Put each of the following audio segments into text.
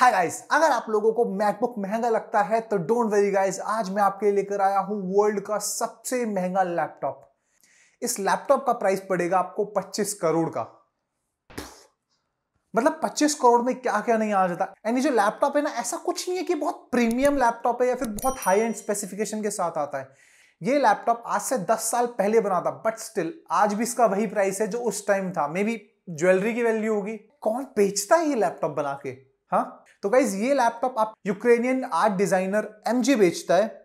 hi guys अगर आप लोगों को मैकबुक महंगा लगता है तो डोंट वेरी गाइस आज मैं आपके लिए लेकर आया हूं वर्ल्ड का सबसे महंगा लैपटॉप इस लैपटॉप का प्राइस पड़ेगा आपको 25 करोड़ का मतलब 25 करोड़ में क्या क्या नहीं आ जाता एंड ये जो लैपटॉप है ना ऐसा कुछ नहीं है कि बहुत प्रीमियम लैपटॉप है या फिर बहुत हाई एंड स्पेसिफिकेशन के साथ आता है ये लैपटॉप आज से 10 साल पहले बना था बट स्टिल आज भी इसका वही प्राइस है जो उस टाइम था मे बी ज्वेलरी की वैल्यू होगी कौन बेचता है ये लैपटॉप बना के हाँ तो गाइज ये लैपटॉप आप यूक्रेनियन आर्ट डिजाइनर एम बेचता है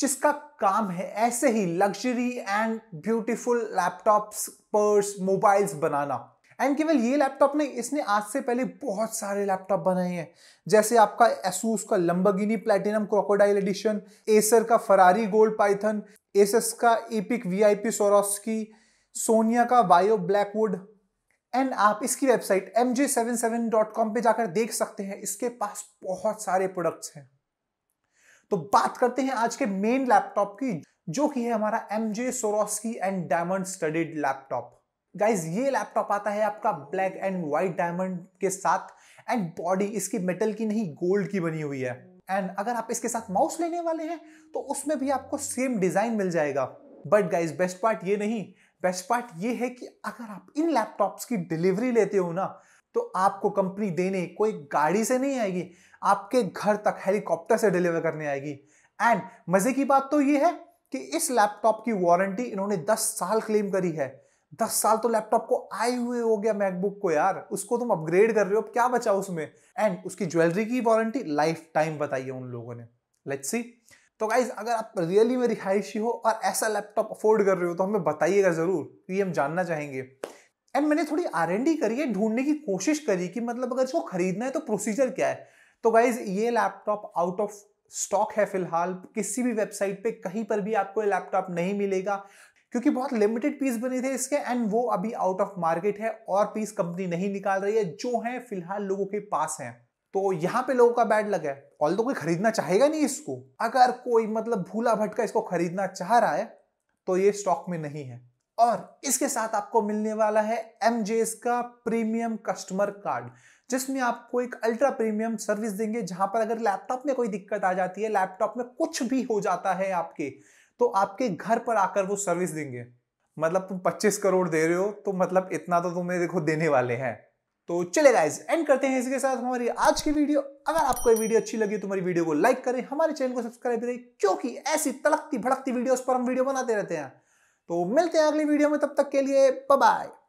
जिसका काम है ऐसे ही luxury and beautiful laptops purse mobiles बनाना एंड केवल ये लैपटॉप नहीं इसने आज से पहले बहुत सारे लैपटॉप बनाए हैं जैसे आपका एसूस का Lamborghini platinum crocodile edition Acer का फरारी गोल्ड पाइथन एसस का एपिक वीआईपी सोरोस्की सोनिया का वायो ब्लैकवुड एंड आप इसकी website M J seven seven dot com पर जाकर देख सकते हैं इसके पास बहुत सारे प्रोडक्ट्स हैं तो बात करते हैं आज के मेन लैपटॉप की जो कि है हमारा M J Swarovski and diamond studded laptop guys ये लैपटॉप आता है आपका ब्लैक एंड व्हाइट डायमंड के साथ एंड बॉडी इसकी मेटल की नहीं गोल्ड की बनी हुई है एंड अगर आप इसके साथ माउस लेने वाले हैं तो उसमें भी आपको सेम डिजाइन मिल जाएगा बट गाइज बेस्ट पार्ट ये नहीं बेस्ट पार्ट ये है कि अगर आप इन लैपटॉप्स की डिलीवरी लेते हो ना तो आपको कंपनी देने कोई गाड़ी से नहीं आएगी आपके घर तक हेलीकॉप्टर से डिलीवर करने आएगी एंड मजे की बात तो ये है कि इस लैपटॉप की वारंटी इन्होंने 10 साल क्लेम करी है 10 साल तो लैपटॉप को आए हुए हो गया मैकबुक को यार उसको तुम अपग्रेड कर रहे हो अब क्या बचा उसमें एंड उसकी ज्वेलरी की वारंटी लाइफ टाइम बताई है उन लोगों ने लेट्स सी तो गाइज अगर आप रियली में रिहायशी हो और ऐसा लैपटॉप अफोर्ड कर रहे हो तो हमें बताइएगा ज़रूर ये हम जानना चाहेंगे एंड मैंने थोड़ी आर एन डी करी है ढूंढने की कोशिश करी कि मतलब अगर इसको खरीदना है तो प्रोसीजर क्या है तो गाइज ये लैपटॉप आउट ऑफ स्टॉक है फिलहाल किसी भी वेबसाइट पे कहीं पर भी आपको ये लैपटॉप नहीं मिलेगा क्योंकि बहुत लिमिटेड पीस बने थे इसके एंड वो अभी आउट ऑफ मार्केट है और पीस कंपनी नहीं निकाल रही है जो है फिलहाल लोगों के पास हैं तो यहाँ पे लोगों का बैड लगा है ऑल कोई खरीदना चाहेगा नहीं इसको अगर कोई मतलब भूला भटका इसको खरीदना चाह रहा है तो ये स्टॉक में नहीं है और इसके साथ आपको मिलने वाला है एम का प्रीमियम कस्टमर कार्ड जिसमें आपको एक अल्ट्रा प्रीमियम सर्विस देंगे जहां पर अगर लैपटॉप में कोई दिक्कत आ जाती है लैपटॉप में कुछ भी हो जाता है आपके तो आपके घर पर आकर वो सर्विस देंगे मतलब तुम 25 करोड़ दे रहे हो तो मतलब इतना तो तुम्हें देखो देने वाले हैं तो चले गाइज एंड करते हैं इसके साथ हमारी आज की वीडियो अगर आपको ये वीडियो अच्छी लगी तो हमारी वीडियो को लाइक करें हमारे चैनल को सब्सक्राइब करें क्योंकि ऐसी तलकती भड़कती वीडियोस पर हम वीडियो बनाते रहते हैं तो मिलते हैं अगली वीडियो में तब तक के लिए बाय